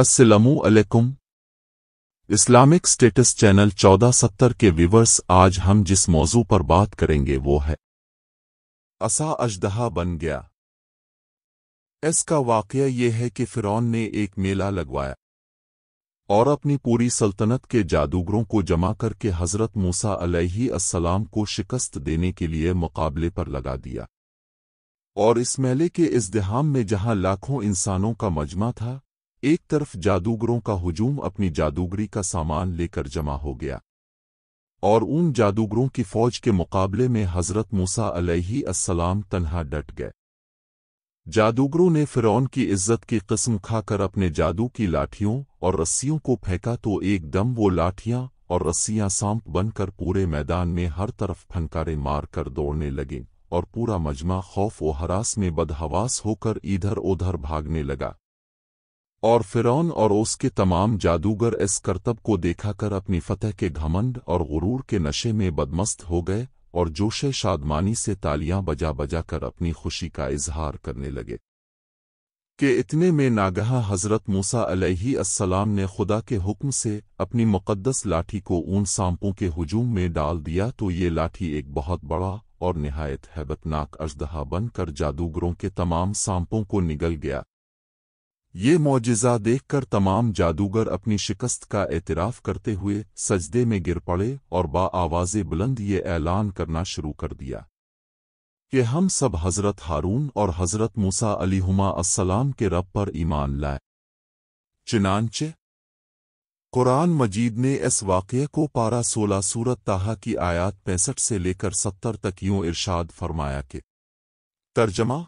السلام علیکم Islamic status channel چودہ ستر کے ویورس آج ہم جس موضوع پر بات کریں گے وہ ہے اسا اجدہا بن گیا اس کا واقعہ یہ ہے کہ فیرون نے ایک میلہ لگوایا اور اپنی پوری سلطنت کے جادوگروں کو جمع کر کے حضرت موسا علیہ السلام کو شکست دینے کے لیے مقابلے پر لگا دیا اور اس میلے کے ازدہام میں جہاں لاکھوں انسانوں کا مجمع تھا ایک طرف جادوگروں کا ہجوم اپنی جادوگری کا سامان لے کر جمع ہو گیا اور ان جادوگروں کی فوج کے مقابلے میں حضرت موسا علیہ السلام تنہا ڈٹ گئے جادوگروں نے فرعون کی عزت کی قسم کھا کر اپنے جادو کی لاٹھیوں اور رسیوں کو پھینکا تو ایک دم وہ لاٹھیاں اور رسیاں سانپ بن کر پورے میدان میں ہر طرف پھنکارے مار کر دوڑنے لگے اور پورا مجمع خوف و ہراس میں بدہواس ہو کر ادھر ادھر بھاگنے لگا اور فرعون اور اس کے تمام جادوگر اس کرتب کو دیکھا کر اپنی فتح کے گھمنڈ اور غرور کے نشے میں بدمست ہو گئے اور جوش شادمانی سے تالیاں بجا بجا کر اپنی خوشی کا اظہار کرنے لگے کہ اتنے میں ناگہ حضرت موسا علیہ السلام نے خدا کے حکم سے اپنی مقدس لاٹھی کو اون سانپوں کے ہجوم میں ڈال دیا تو یہ لاٹھی ایک بہت بڑا اور نہایت حیبت ناک بن کر جادوگروں کے تمام سانپوں کو نگل گیا یہ معجزہ دیکھ کر تمام جادوگر اپنی شکست کا اعتراف کرتے ہوئے سجدے میں گر پڑے اور با آواز بلند یہ اعلان کرنا شروع کر دیا کہ ہم سب حضرت ہارون اور حضرت موسا علی ہما السلام کے رب پر ایمان لائے چنانچہ قرآن مجید نے اس واقعے کو پارا سولہ سورت تاہا کی آیات پینسٹھ سے لے کر ستر تک یوں ارشاد فرمایا کہ ترجمہ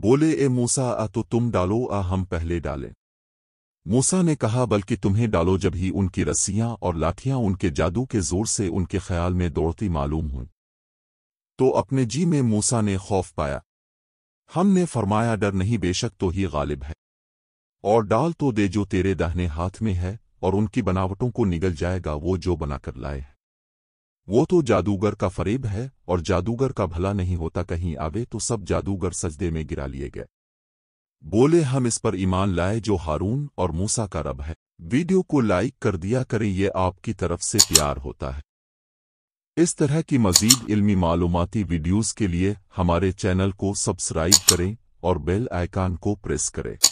بولے اے موسا آ تو تم ڈالو آ ہم پہلے ڈالیں موسا نے کہا بلکہ تمہیں ڈالو جب ہی ان کی رسیاں اور لاٹیاں ان کے جادو کے زور سے ان کے خیال میں دوڑتی معلوم ہوئی تو اپنے جی میں موسا نے خوف پایا ہم نے فرمایا ڈر نہیں بے شک تو ہی غالب ہے اور ڈال تو دے جو تیرے دہنے ہاتھ میں ہے اور ان کی بناوٹوں کو نگل جائے گا وہ جو بنا کر لائے ہے وہ تو جادوگر کا فریب ہے اور جادوگر کا بھلا نہیں ہوتا کہیں آوے تو سب جادوگر سجدے میں گرا لیے گئے بولے ہم اس پر ایمان لائے جو ہارون اور موسا کا رب ہے ویڈیو کو لائک کر دیا کریں یہ آپ کی طرف سے پیار ہوتا ہے اس طرح کی مزید علمی معلوماتی ویڈیوز کے لیے ہمارے چینل کو سبسکرائب کریں اور بیل آئیکن کو پریس کریں